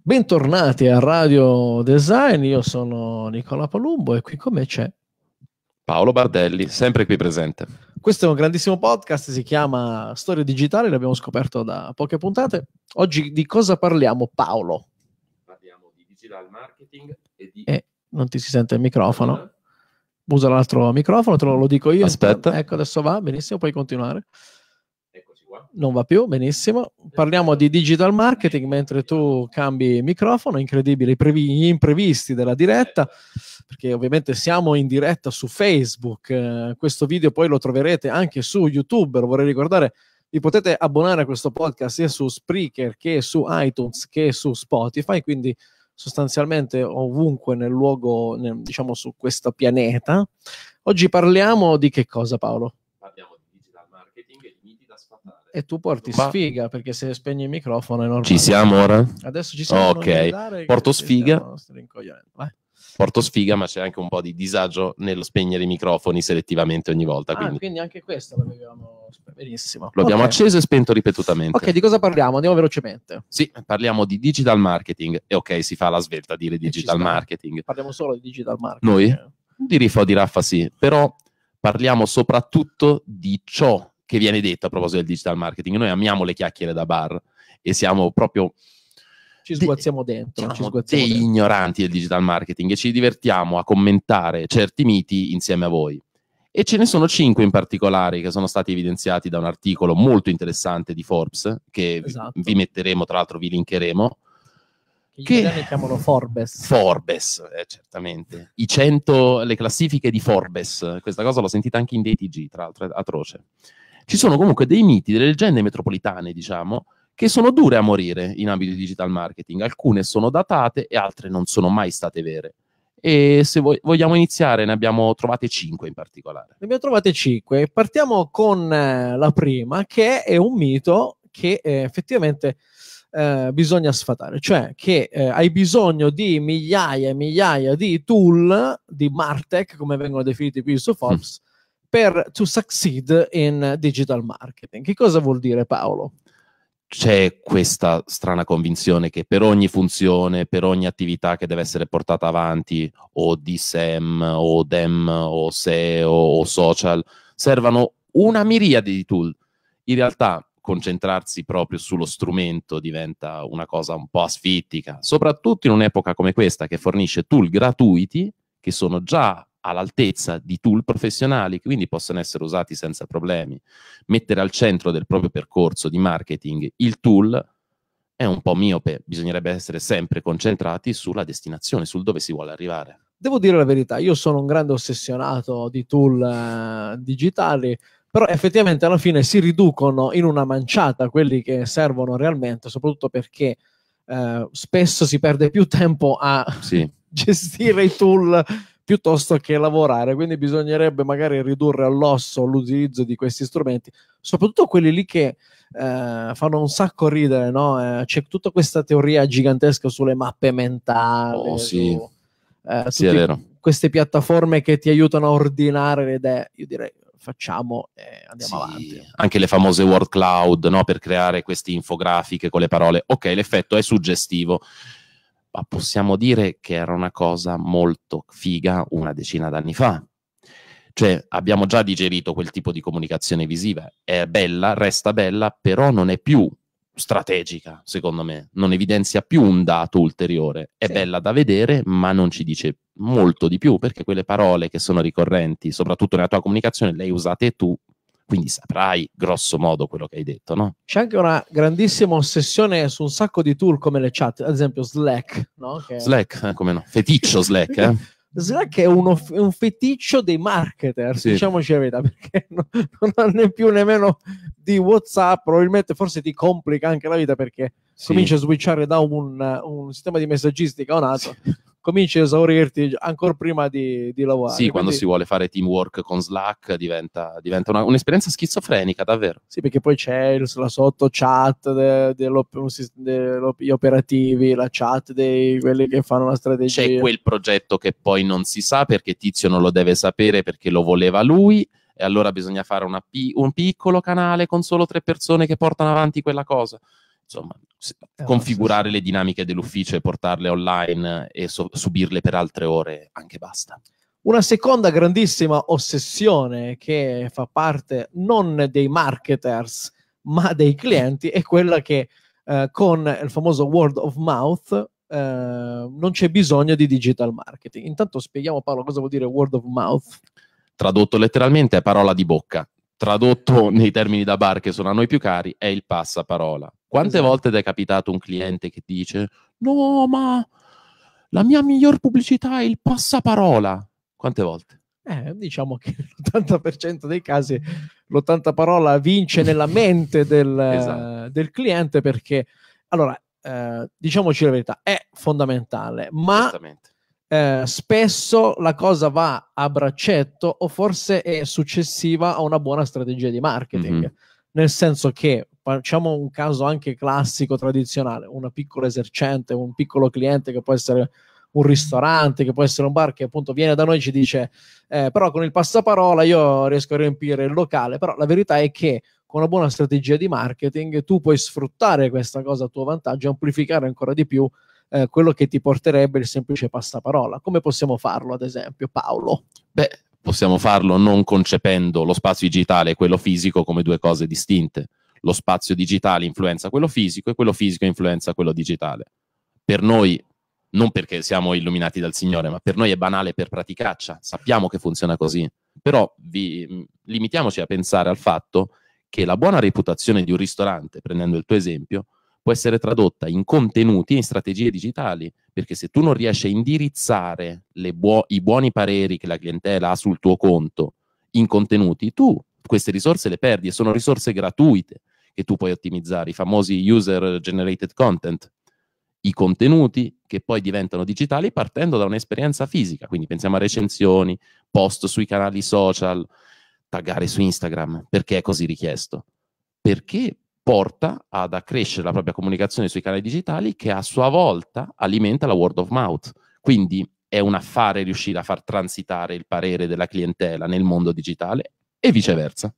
Bentornati a Radio Design, io sono Nicola Palumbo e qui con me c'è Paolo Bardelli, sempre qui presente. Questo è un grandissimo podcast, si chiama Storia Digitale, l'abbiamo scoperto da poche puntate. Oggi di cosa parliamo, Paolo? Parliamo di digital marketing e di... Eh, non ti si sente il microfono. Usa l'altro microfono, te lo, lo dico io. Aspetta. Ecco, adesso va, benissimo, puoi continuare. Non va più, benissimo. Parliamo di digital marketing mentre tu cambi microfono, incredibile, gli imprevisti della diretta, perché ovviamente siamo in diretta su Facebook, eh, questo video poi lo troverete anche su YouTube, lo vorrei ricordare, vi potete abbonare a questo podcast sia su Spreaker che su iTunes che su Spotify, quindi sostanzialmente ovunque nel luogo, diciamo su questo pianeta. Oggi parliamo di che cosa Paolo? e tu porti Ma... sfiga perché se spegni il microfono è normale. Ci siamo ora? Adesso ci siamo. Ok, porto sfiga. Porto sfiga, ma c'è anche un po' di disagio nello spegnere i microfoni selettivamente ogni volta. Ah, quindi, ah, quindi anche questo l'abbiamo benissimo. Lo okay. acceso e spento ripetutamente. Ok, di cosa parliamo? Andiamo velocemente. Sì, parliamo di digital marketing. E ok, si fa la svelta a dire digital marketing. Parliamo solo di digital marketing. Noi? Di Rifo di Raffa sì, però parliamo soprattutto di ciò che viene detto a proposito del digital marketing. Noi amiamo le chiacchiere da bar e siamo proprio ci sguazziamo dentro, siamo ci sguazziamo dei dentro. ignoranti del digital marketing e ci divertiamo a commentare certi miti insieme a voi. E ce ne sono cinque in particolare che sono stati evidenziati da un articolo molto interessante di Forbes, che esatto. vi metteremo, tra l'altro vi linkeremo. Gli che italiani chiamano Forbes. Forbes, eh, certamente. I 100, le classifiche di Forbes. Questa cosa l'ho sentita anche in DTG, tra l'altro è atroce ci sono comunque dei miti, delle leggende metropolitane, diciamo, che sono dure a morire in ambito di digital marketing. Alcune sono datate e altre non sono mai state vere. E se vogliamo iniziare, ne abbiamo trovate 5 in particolare. Ne abbiamo trovate 5. Partiamo con eh, la prima, che è un mito che eh, effettivamente eh, bisogna sfatare, cioè che eh, hai bisogno di migliaia e migliaia di tool di Martech, come vengono definiti qui su Forbes, mm per to succeed in digital marketing. Che cosa vuol dire Paolo? C'è questa strana convinzione che per ogni funzione, per ogni attività che deve essere portata avanti, o di SEM, o DEM, o SEO, o social, servano una miriade di tool. In realtà concentrarsi proprio sullo strumento diventa una cosa un po' asfittica, soprattutto in un'epoca come questa che fornisce tool gratuiti che sono già all'altezza di tool professionali che quindi possono essere usati senza problemi. Mettere al centro del proprio percorso di marketing il tool è un po' miope, bisognerebbe essere sempre concentrati sulla destinazione, sul dove si vuole arrivare. Devo dire la verità, io sono un grande ossessionato di tool eh, digitali, però effettivamente alla fine si riducono in una manciata quelli che servono realmente, soprattutto perché eh, spesso si perde più tempo a sì. gestire i tool piuttosto che lavorare, quindi bisognerebbe magari ridurre all'osso l'utilizzo di questi strumenti, soprattutto quelli lì che eh, fanno un sacco ridere, no? eh, c'è tutta questa teoria gigantesca sulle mappe mentali, oh, sì. eh, sì, è vero. queste piattaforme che ti aiutano a ordinare le idee, io direi facciamo e andiamo sì, avanti. Anche le famose word cloud no? per creare queste infografiche con le parole. Ok, l'effetto è suggestivo ma possiamo dire che era una cosa molto figa una decina d'anni fa. Cioè, abbiamo già digerito quel tipo di comunicazione visiva, è bella, resta bella, però non è più strategica, secondo me, non evidenzia più un dato ulteriore. È sì. bella da vedere, ma non ci dice molto di più, perché quelle parole che sono ricorrenti, soprattutto nella tua comunicazione, le hai usate tu quindi saprai grosso modo quello che hai detto, no? C'è anche una grandissima ossessione su un sacco di tool come le chat, ad esempio Slack, no? Che... Slack, eh, come no? Feticcio Slack, eh? Slack è uno, un feticcio dei marketer, sì. diciamoci la verità, perché non ha né più né meno di WhatsApp, probabilmente forse ti complica anche la vita perché sì. cominci a switchare da un, un sistema di messaggistica a un altro. Sì cominci a esaurirti ancora prima di, di lavorare. Sì, Quindi, quando si vuole fare teamwork con Slack diventa, diventa una, un'esperienza schizofrenica, davvero. Sì, perché poi c'è il, la sotto chat de, degli operativi, la chat di quelli che fanno la strategia. C'è quel progetto che poi non si sa perché Tizio non lo deve sapere perché lo voleva lui e allora bisogna fare una, un piccolo canale con solo tre persone che portano avanti quella cosa insomma, eh, configurare le dinamiche dell'ufficio e portarle online e so- subirle per altre ore, anche basta. Una seconda grandissima ossessione che fa parte non dei marketers, ma dei clienti è quella che eh, con il famoso word of mouth eh, non c'è bisogno di digital marketing. Intanto spieghiamo Paolo cosa vuol dire word of mouth. Tradotto letteralmente è parola di bocca tradotto nei termini da bar che sono a noi più cari, è il passaparola. Quante esatto. volte ti è capitato un cliente che dice no, ma la mia miglior pubblicità è il passaparola? Quante volte? Eh, diciamo che l'80% dei casi l'80 parola vince nella mente del, esatto. del cliente perché, allora, eh, diciamoci la verità, è fondamentale, ma... Esattamente eh, spesso la cosa va a braccetto o forse è successiva a una buona strategia di marketing. Mm-hmm. Nel senso che facciamo un caso anche classico, tradizionale, una piccola esercente, un piccolo cliente che può essere un ristorante, che può essere un bar che appunto viene da noi e ci dice eh, però con il passaparola io riesco a riempire il locale, però la verità è che con una buona strategia di marketing tu puoi sfruttare questa cosa a tuo vantaggio e amplificare ancora di più eh, quello che ti porterebbe il semplice passaparola. Come possiamo farlo, ad esempio, Paolo? Beh, possiamo farlo non concependo lo spazio digitale e quello fisico come due cose distinte. Lo spazio digitale influenza quello fisico e quello fisico influenza quello digitale. Per noi, non perché siamo illuminati dal Signore, ma per noi è banale per praticaccia, sappiamo che funziona così. Però vi, mm, limitiamoci a pensare al fatto che la buona reputazione di un ristorante, prendendo il tuo esempio, può essere tradotta in contenuti e in strategie digitali, perché se tu non riesci a indirizzare buo- i buoni pareri che la clientela ha sul tuo conto in contenuti, tu queste risorse le perdi e sono risorse gratuite che tu puoi ottimizzare, i famosi user generated content, i contenuti che poi diventano digitali partendo da un'esperienza fisica, quindi pensiamo a recensioni, post sui canali social, taggare su Instagram, perché è così richiesto? Perché porta ad accrescere la propria comunicazione sui canali digitali che a sua volta alimenta la word of mouth. Quindi è un affare riuscire a far transitare il parere della clientela nel mondo digitale e viceversa.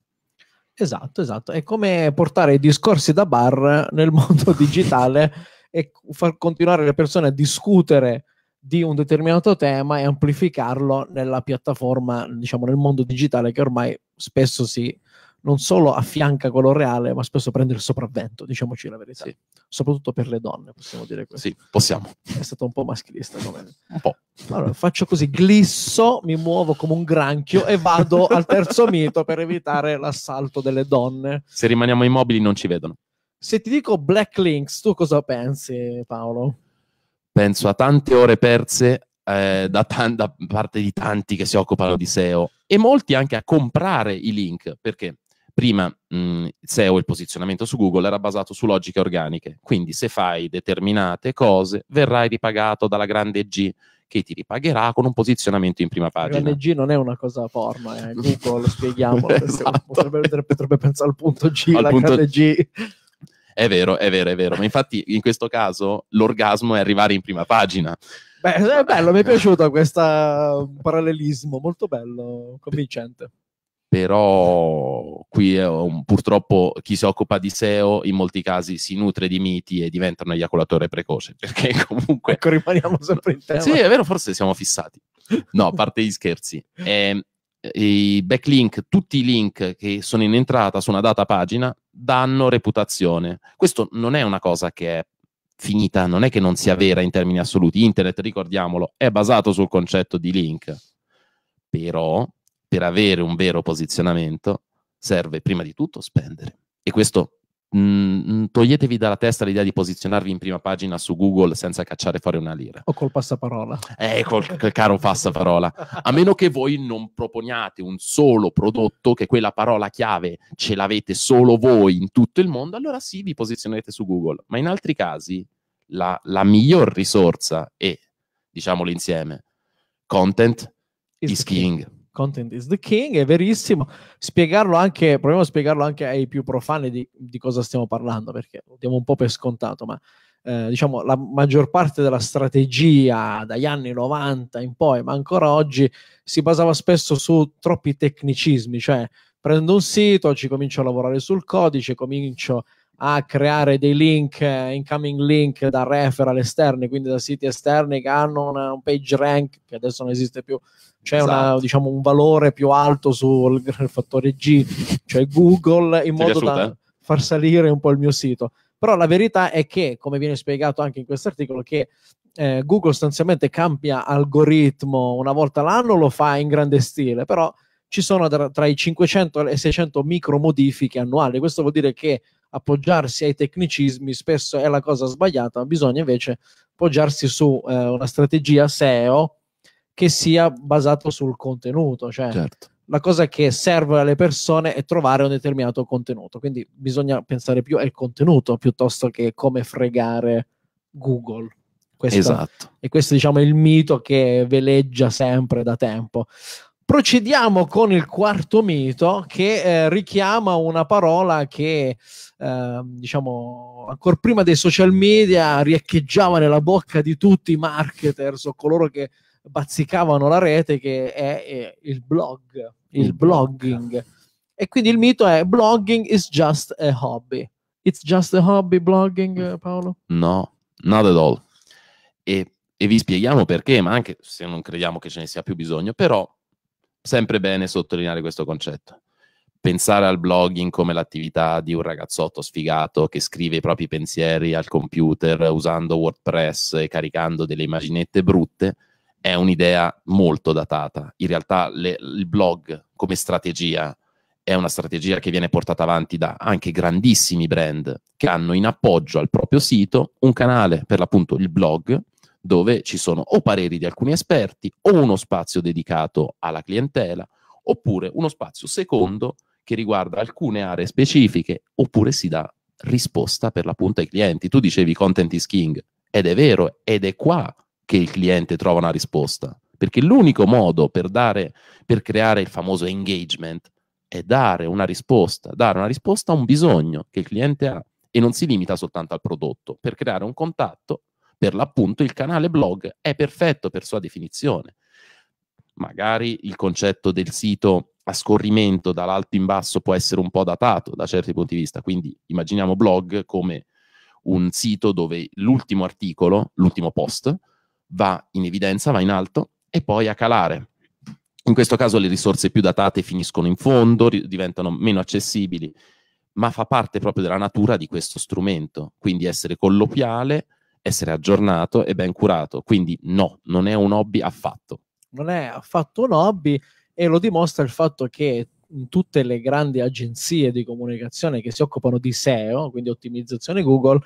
Esatto, esatto. È come portare i discorsi da bar nel mondo digitale e far continuare le persone a discutere di un determinato tema e amplificarlo nella piattaforma, diciamo nel mondo digitale che ormai spesso si non solo affianca quello reale, ma spesso prende il sopravvento, diciamoci la verità. Sì. Soprattutto per le donne, possiamo dire questo. Sì, possiamo. È stato un po' maschilista come... Un po'. Allora, faccio così, glisso, mi muovo come un granchio e vado al terzo mito per evitare l'assalto delle donne. Se rimaniamo immobili non ci vedono. Se ti dico Black Links, tu cosa pensi, Paolo? Penso a tante ore perse eh, da, t- da parte di tanti che si occupano di SEO e molti anche a comprare i link, perché prima mh, SEO, il posizionamento su Google, era basato su logiche organiche. Quindi se fai determinate cose, verrai ripagato dalla grande G che ti ripagherà con un posizionamento in prima pagina. La grande G non è una cosa forma, eh. Google, spieghiamolo, esatto. potrebbe, potrebbe, pensare al punto G, al punto... G. È vero, è vero, è vero, ma infatti in questo caso l'orgasmo è arrivare in prima pagina. Beh, è bello, mi è piaciuto questo parallelismo, molto bello, convincente. Però qui eh, purtroppo chi si occupa di SEO in molti casi si nutre di miti e diventa un eiacolatore precoce, perché comunque... Ecco, rimaniamo sempre in tema. Sì, è vero, forse siamo fissati. No, a parte gli scherzi. Eh, i backlink, tutti i link che sono in entrata su una data pagina danno reputazione. Questo non è una cosa che è finita, non è che non sia vera in termini assoluti. Internet, ricordiamolo, è basato sul concetto di link. Però, per avere un vero posizionamento, serve prima di tutto spendere. E questo mh, mm, mm, toglietevi dalla testa l'idea di posizionarvi in prima pagina su Google senza cacciare fuori una lira. O col passaparola. Eh, col, col caro passaparola. A meno che voi non proponiate un solo prodotto, che quella parola chiave ce l'avete solo voi in tutto il mondo, allora sì, vi posizionerete su Google. Ma in altri casi la, la miglior risorsa è, diciamolo insieme, content is, is king. king content is the king, è verissimo. Spiegarlo anche, proviamo a spiegarlo anche ai più profani di, di cosa stiamo parlando, perché lo diamo un po' per scontato, ma eh, diciamo la maggior parte della strategia dagli anni 90 in poi, ma ancora oggi, si basava spesso su troppi tecnicismi, cioè prendo un sito, ci comincio a lavorare sul codice, comincio a a creare dei link, eh, incoming link da referral esterni, quindi da siti esterni che hanno una, un page rank che adesso non esiste più, c'è esatto. diciamo, un valore più alto sul fattore G, cioè Google, in Ti modo da far salire un po' il mio sito. Però la verità è che, come viene spiegato anche in questo articolo, che eh, Google sostanzialmente cambia algoritmo una volta l'anno, lo fa in grande stile, però ci sono tra, tra i 500 e i 600 micro modifiche annuali. Questo vuol dire che appoggiarsi ai tecnicismi spesso è la cosa sbagliata, bisogna invece appoggiarsi su eh, una strategia SEO che sia basata sul contenuto, cioè certo. la cosa che serve alle persone è trovare un determinato contenuto, quindi bisogna pensare più al contenuto piuttosto che come fregare Google. Questo, esatto. E questo diciamo, è il mito che veleggia sempre da tempo. Procediamo con il quarto mito che eh, richiama una parola che, eh, diciamo, ancora prima dei social media riecheggiava nella bocca di tutti i marketers o coloro che bazzicavano la rete, che è, è il blog, il, il blogging. Blog. E quindi il mito è blogging is just a hobby. It's just a hobby blogging, mm. Paolo? No, not at all. E, e vi spieghiamo perché, ma anche se non crediamo che ce ne sia più bisogno, però sempre bene sottolineare questo concetto. Pensare al blogging come l'attività di un ragazzotto sfigato che scrive i propri pensieri al computer usando WordPress e caricando delle immaginette brutte è un'idea molto datata. In realtà le, il blog come strategia è una strategia che viene portata avanti da anche grandissimi brand che hanno in appoggio al proprio sito un canale, per l'appunto il blog, dove ci sono o pareri di alcuni esperti o uno spazio dedicato alla clientela oppure uno spazio secondo che riguarda alcune aree specifiche oppure si dà risposta per l'appunto ai clienti. Tu dicevi content is king ed è vero ed è qua che il cliente trova una risposta perché l'unico modo per, dare, per creare il famoso engagement è dare una risposta, dare una risposta a un bisogno che il cliente ha e non si limita soltanto al prodotto. Per creare un contatto per l'appunto il canale blog è perfetto per sua definizione. Magari il concetto del sito a scorrimento dall'alto in basso può essere un po' datato da certi punti di vista, quindi immaginiamo blog come un sito dove l'ultimo articolo, l'ultimo post, va in evidenza, va in alto e poi a calare. In questo caso le risorse più datate finiscono in fondo, ri- diventano meno accessibili, ma fa parte proprio della natura di questo strumento, quindi essere colloquiale, essere aggiornato e ben curato. Quindi no, non è un hobby affatto. Non è affatto un hobby e lo dimostra il fatto che in tutte le grandi agenzie di comunicazione che si occupano di SEO, quindi ottimizzazione Google,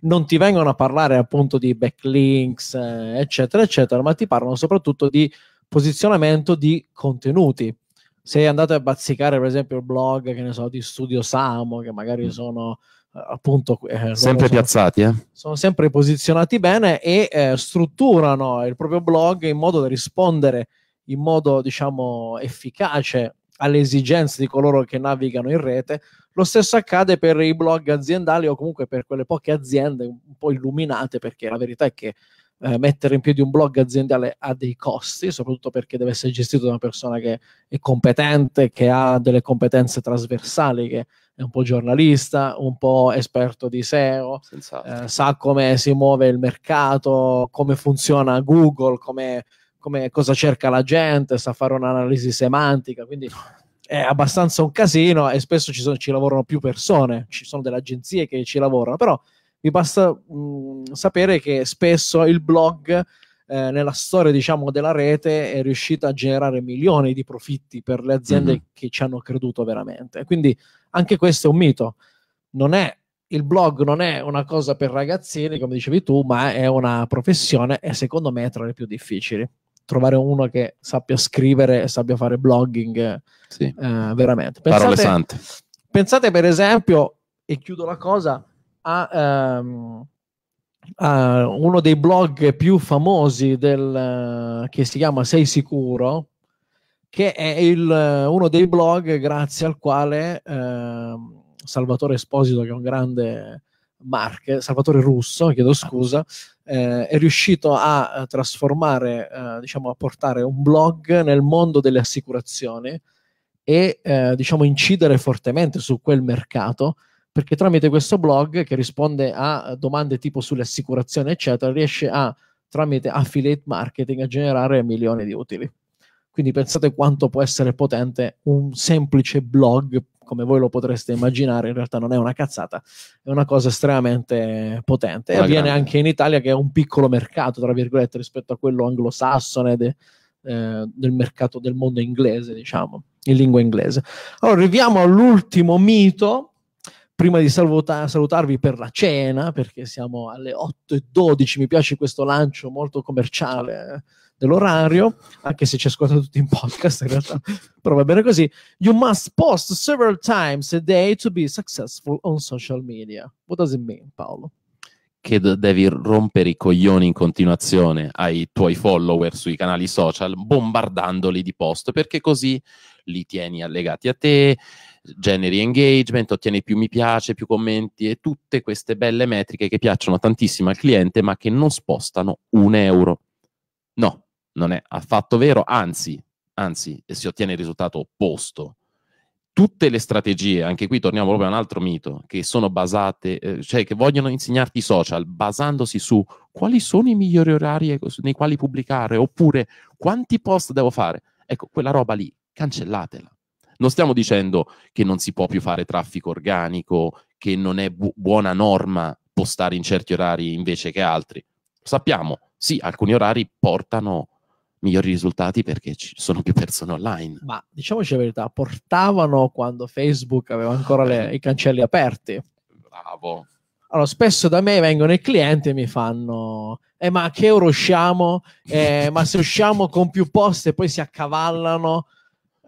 non ti vengono a parlare appunto di backlinks, eh, eccetera, eccetera, ma ti parlano soprattutto di posizionamento di contenuti. Se andate a bazzicare, per esempio, il blog, che ne so, di Studio Samo, che magari mm. sono appunto eh, sempre sono, piazzati eh? sono sempre posizionati bene e eh, strutturano il proprio blog in modo da rispondere in modo diciamo efficace alle esigenze di coloro che navigano in rete lo stesso accade per i blog aziendali o comunque per quelle poche aziende un po' illuminate perché la verità è che eh, mettere in piedi un blog aziendale ha dei costi, soprattutto perché deve essere gestito da una persona che è competente, che ha delle competenze trasversali, che è un po' giornalista, un po' esperto di SEO, eh, sa come si muove il mercato, come funziona Google, come, come, cosa cerca la gente, sa fare un'analisi semantica, quindi è abbastanza un casino e spesso ci, sono, ci lavorano più persone, ci sono delle agenzie che ci lavorano, però vi basta mh, mm, sapere che spesso il blog eh, nella storia diciamo, della rete è riuscito a generare milioni di profitti per le aziende mm-hmm. che ci hanno creduto veramente. Quindi anche questo è un mito. È, il blog non è una cosa per ragazzini, come dicevi tu, ma è una professione e secondo me è tra le più difficili. Trovare uno che sappia scrivere e sappia fare blogging eh, sì. eh, veramente. Pensate, Parole sante. Pensate per esempio, e chiudo la cosa, a, um, a uno dei blog più famosi del, uh, che si chiama Sei Sicuro, che è il, uh, uno dei blog grazie al quale uh, Salvatore Esposito, che è un grande Marche, Salvatore Russo, chiedo scusa, eh, è riuscito a trasformare, eh, diciamo, a portare un blog nel mondo delle assicurazioni e, eh, diciamo, incidere fortemente su quel mercato perché tramite questo blog che risponde a domande tipo sulle assicurazioni, eccetera, riesce a, tramite affiliate marketing a generare milioni di utili. Quindi pensate quanto può essere potente un semplice blog, come voi lo potreste immaginare, in realtà non è una cazzata, è una cosa estremamente potente. E una avviene grande. anche in Italia, che è un piccolo mercato, tra virgolette, rispetto a quello anglosassone de, eh, del mercato del mondo inglese, diciamo, in lingua inglese. Allora, arriviamo all'ultimo mito, prima di saluta- salutarvi per la cena, perché siamo alle 8.12, mi piace questo lancio molto commerciale eh, dell'orario, anche se ci ascoltano tutti in podcast in realtà, però va bene così. You must post several times a day to be successful on social media. What does it mean, Paolo? Che d- devi rompere i coglioni in continuazione ai tuoi follower sui canali social, bombardandoli di post, perché così li tieni allegati a te, generi engagement, ottieni più mi piace, più commenti e tutte queste belle metriche che piacciono tantissimo al cliente ma che non spostano un euro. No, non è affatto vero, anzi, anzi si ottiene il risultato opposto. Tutte le strategie, anche qui torniamo proprio a un altro mito, che sono basate, eh, cioè che vogliono insegnarti i social basandosi su quali sono i migliori orari nei quali pubblicare oppure quanti post devo fare. Ecco, quella roba lì, cancellatela non stiamo dicendo che non si può più fare traffico organico, che non è bu- buona norma postare in certi orari invece che altri. Sappiamo, sì, alcuni orari portano migliori risultati perché ci sono più persone online. Ma diciamoci la verità, portavano quando Facebook aveva ancora le, i cancelli aperti. Bravo. Allora, spesso da me vengono i clienti e mi fanno: eh, ma a che ora usciamo? Eh, ma se usciamo con più poste poi si accavallano.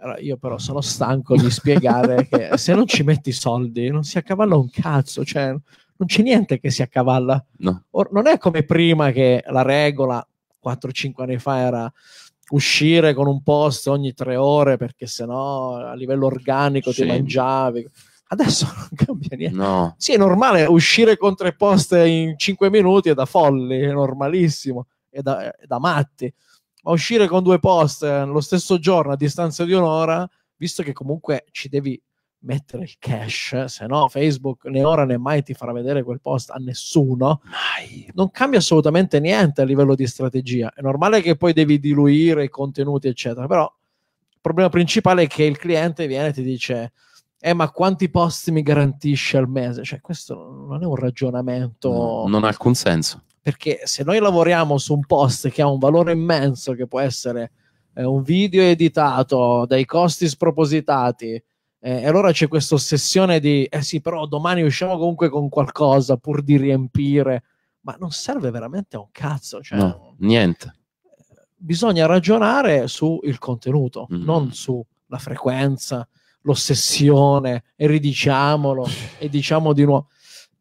Allora, io però sono stanco di spiegare che se non ci metti soldi non si accavalla un cazzo, cioè non c'è niente che si accavalla. No. Or- non è come prima che la regola 4-5 anni fa era uscire con un post ogni tre ore perché sennò a livello organico sì. ti mangiavi. Adesso non cambia niente. No. Sì, è normale uscire con tre post in 5 minuti è da folli, è normalissimo, è da, è da matti ma uscire con due post eh, lo stesso giorno a distanza di un'ora, visto che comunque ci devi mettere il cash, se no Facebook né ora né mai ti farà vedere quel post a nessuno. Mai. Non cambia assolutamente niente a livello di strategia. È normale che poi devi diluire i contenuti, eccetera, però il problema principale è che il cliente viene e ti dice eh, ma quanti post mi garantisce al mese? Cioè, questo non è un ragionamento. No, non ha alcun senso perché se noi lavoriamo su un post che ha un valore immenso, che può essere eh, un video editato, dai costi spropositati, eh, e allora c'è questa ossessione di, eh sì, però domani usciamo comunque con qualcosa pur di riempire, ma non serve veramente a un cazzo. Cioè, no, niente. Eh, bisogna ragionare sul contenuto, mm. non sulla frequenza, l'ossessione, e ridiciamolo, e diciamo di nuovo.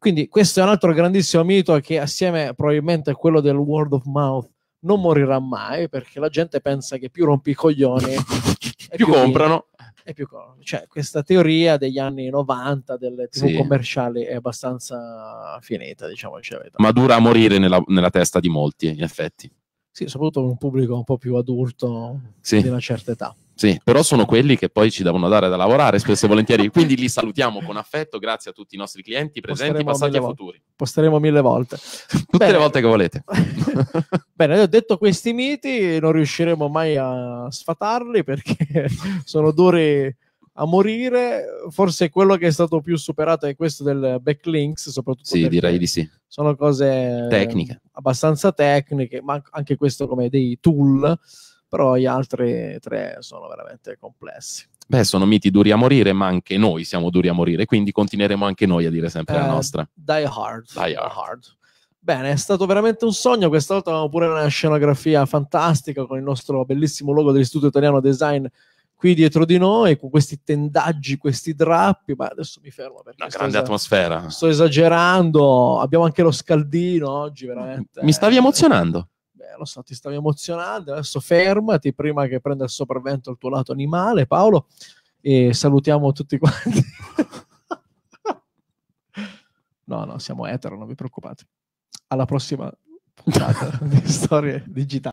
Quindi questo è un altro grandissimo mito che assieme probabilmente a quello del word of mouth non morirà mai perché la gente pensa che più rompi i coglioni più, più, comprano e più cioè questa teoria degli anni 90 delle tv sì. commerciali è abbastanza finita diciamoci ma dura a morire nella, nella testa di molti in effetti sì soprattutto un pubblico un po' più adulto sì. di una certa età sì, però sono quelli che poi ci devono dare da lavorare spesso e volentieri. Quindi li salutiamo con affetto, grazie a tutti i nostri clienti presenti, posteremo passati e vo- futuri. Posteremo mille volte. Tutte Bene. le volte che volete. Bene, ho detto questi miti, non riusciremo mai a sfatarli perché sono duri a morire. Forse quello che è stato più superato è questo del backlinks, soprattutto. Sì, direi di sì. Sono cose tecniche. abbastanza tecniche, ma anche questo come dei tool però gli altri tre sono veramente complessi. Beh, sono miti duri a morire, ma anche noi siamo duri a morire, quindi continueremo anche noi a dire sempre eh, la nostra. Die hard. Die hard. hard. Bene, è stato veramente un sogno. Questa volta avevamo pure una scenografia fantastica con il nostro bellissimo logo dell'Istituto Italiano Design qui dietro di noi, con questi tendaggi, questi drappi. Ma adesso mi fermo perché. Una grande sto atmosfera. Sto esagerando. Abbiamo anche lo scaldino oggi, veramente. Mi stavi emozionando beh, lo so, ti stavi emozionando, adesso fermati prima che prenda il sopravvento il tuo lato animale, Paolo, e salutiamo tutti quanti. no, no, siamo etero, non vi preoccupate. Alla prossima puntata di Storie Digitali.